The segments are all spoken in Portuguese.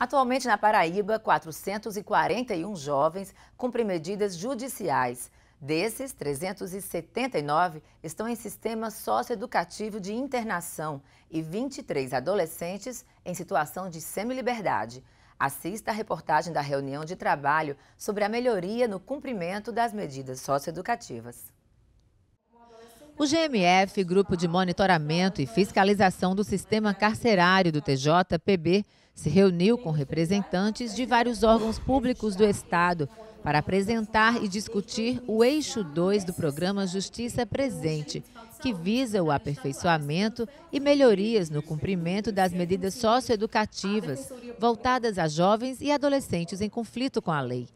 Atualmente na Paraíba, 441 jovens cumprem medidas judiciais. Desses, 379 estão em sistema socioeducativo de internação e 23 adolescentes em situação de semiliberdade. Assista a reportagem da reunião de trabalho sobre a melhoria no cumprimento das medidas socioeducativas. O GMF, Grupo de Monitoramento e Fiscalização do Sistema Carcerário do TJPB, se reuniu com representantes de vários órgãos públicos do Estado para apresentar e discutir o eixo 2 do programa Justiça Presente, que visa o aperfeiçoamento e melhorias no cumprimento das medidas socioeducativas voltadas a jovens e adolescentes em conflito com a lei.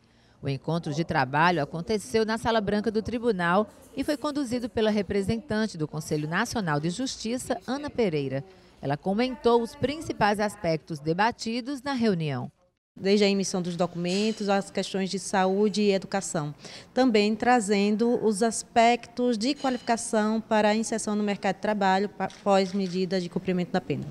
O encontro de trabalho aconteceu na Sala Branca do Tribunal e foi conduzido pela representante do Conselho Nacional de Justiça, Ana Pereira. Ela comentou os principais aspectos debatidos na reunião desde a emissão dos documentos, as questões de saúde e educação. Também trazendo os aspectos de qualificação para a inserção no mercado de trabalho após medida de cumprimento da pena.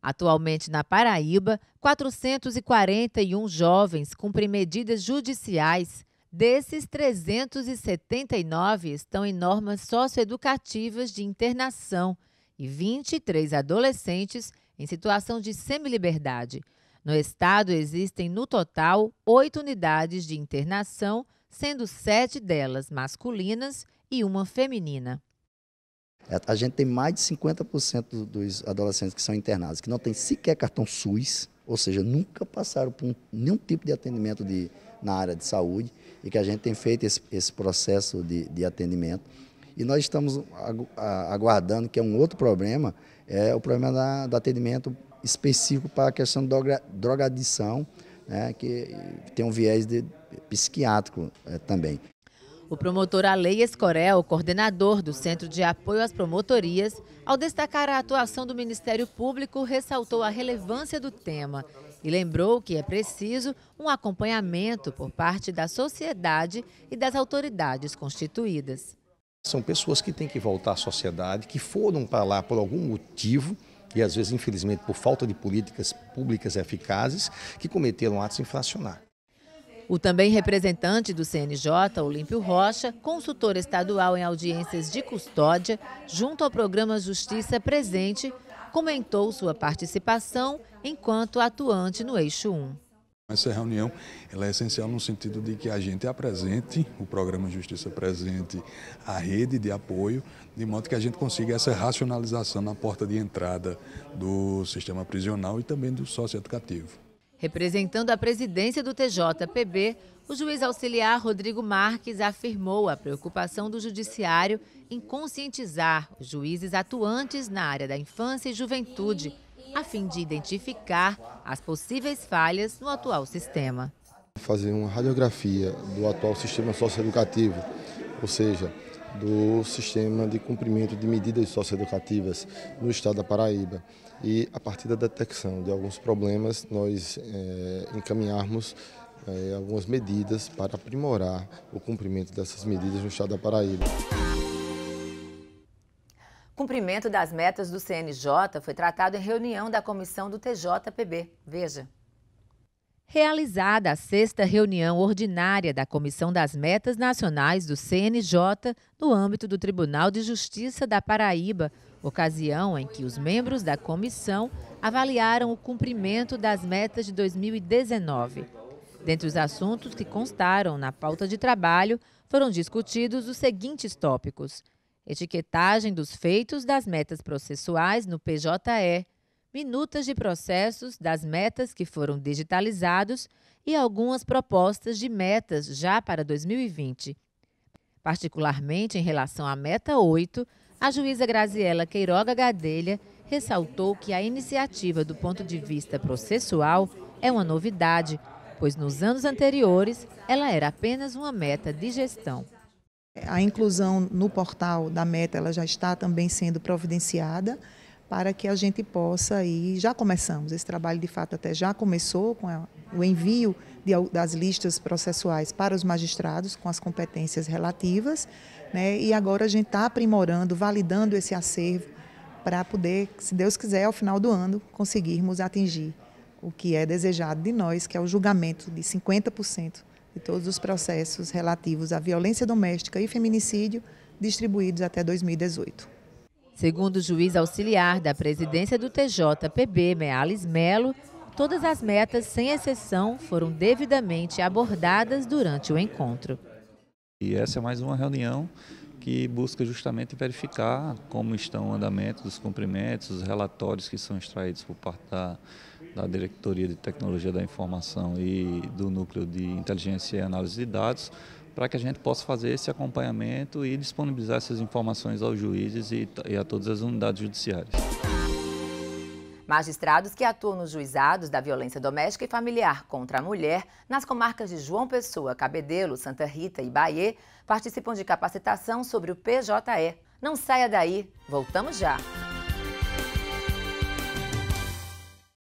Atualmente na Paraíba, 441 jovens cumprem medidas judiciais. Desses, 379 estão em normas socioeducativas de internação e 23 adolescentes em situação de semiliberdade. No estado existem, no total, oito unidades de internação, sendo sete delas masculinas e uma feminina. É, a gente tem mais de 50% dos adolescentes que são internados que não tem sequer cartão SUS, ou seja, nunca passaram por nenhum tipo de atendimento de, na área de saúde e que a gente tem feito esse, esse processo de, de atendimento e nós estamos aguardando que é um outro problema, é o problema da, do atendimento específico para a questão da droga, drogadição, né, que tem um viés de, psiquiátrico é, também. O promotor Alei Escorel, coordenador do Centro de Apoio às Promotorias, ao destacar a atuação do Ministério Público, ressaltou a relevância do tema e lembrou que é preciso um acompanhamento por parte da sociedade e das autoridades constituídas. São pessoas que têm que voltar à sociedade, que foram para lá por algum motivo e às vezes, infelizmente, por falta de políticas públicas eficazes, que cometeram atos inflacionários. O também representante do CNJ, Olímpio Rocha, consultor estadual em audiências de custódia, junto ao programa Justiça Presente, comentou sua participação enquanto atuante no Eixo 1. Essa reunião ela é essencial no sentido de que a gente apresente o programa Justiça Presente, a rede de apoio, de modo que a gente consiga essa racionalização na porta de entrada do sistema prisional e também do socioeducativo. Representando a presidência do TJPB, o juiz auxiliar Rodrigo Marques afirmou a preocupação do judiciário em conscientizar os juízes atuantes na área da infância e juventude a fim de identificar as possíveis falhas no atual sistema. Fazer uma radiografia do atual sistema socioeducativo, ou seja, do sistema de cumprimento de medidas socioeducativas no estado da Paraíba. E a partir da detecção de alguns problemas, nós é, encaminharmos é, algumas medidas para aprimorar o cumprimento dessas medidas no estado da Paraíba. Cumprimento das metas do CNJ foi tratado em reunião da comissão do TJPB. Veja. Realizada a sexta reunião ordinária da Comissão das Metas Nacionais do CNJ no âmbito do Tribunal de Justiça da Paraíba, ocasião em que os membros da comissão avaliaram o cumprimento das metas de 2019. Dentre os assuntos que constaram na pauta de trabalho, foram discutidos os seguintes tópicos – etiquetagem dos feitos das metas processuais no PJE, minutas de processos das metas que foram digitalizados e algumas propostas de metas já para 2020. Particularmente em relação à meta 8, a juíza Graziela Queiroga Gadelha ressaltou que a iniciativa do ponto de vista processual é uma novidade, pois nos anos anteriores ela era apenas uma meta de gestão. A inclusão no portal da Meta ela já está também sendo providenciada para que a gente possa e já começamos esse trabalho de fato até já começou com a, o envio de, das listas processuais para os magistrados com as competências relativas, né? E agora a gente está aprimorando, validando esse acervo para poder, se Deus quiser, ao final do ano conseguirmos atingir o que é desejado de nós, que é o julgamento de 50% e todos os processos relativos à violência doméstica e feminicídio distribuídos até 2018. Segundo o juiz auxiliar da presidência do TJPB, Meales Melo, todas as metas, sem exceção, foram devidamente abordadas durante o encontro. E essa é mais uma reunião que busca justamente verificar como estão o andamento dos cumprimentos, os relatórios que são extraídos por parte da, da Diretoria de Tecnologia da Informação e do Núcleo de Inteligência e Análise de Dados, para que a gente possa fazer esse acompanhamento e disponibilizar essas informações aos juízes e, e a todas as unidades judiciárias. Magistrados que atuam nos juizados da violência doméstica e familiar contra a mulher nas comarcas de João Pessoa, Cabedelo, Santa Rita e Bahia participam de capacitação sobre o PJE. Não saia daí, voltamos já!